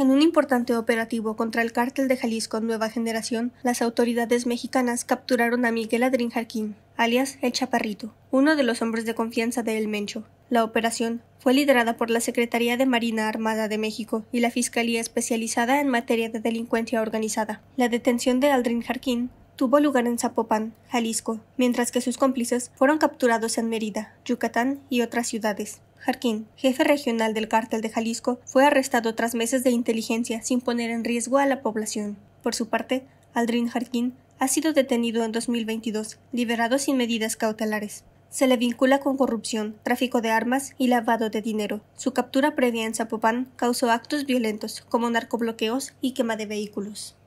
En un importante operativo contra el cártel de Jalisco Nueva Generación, las autoridades mexicanas capturaron a Miguel Adrín Jarquín, alias El Chaparrito, uno de los hombres de confianza de El Mencho. La operación fue liderada por la Secretaría de Marina Armada de México y la Fiscalía Especializada en Materia de Delincuencia Organizada. La detención de Aldrin Jarquín tuvo lugar en Zapopan, Jalisco, mientras que sus cómplices fueron capturados en Mérida, Yucatán y otras ciudades. Jarquín, jefe regional del cártel de Jalisco, fue arrestado tras meses de inteligencia sin poner en riesgo a la población. Por su parte, Aldrin Jarquín ha sido detenido en 2022, liberado sin medidas cautelares. Se le vincula con corrupción, tráfico de armas y lavado de dinero. Su captura previa en Zapopan causó actos violentos como narcobloqueos y quema de vehículos.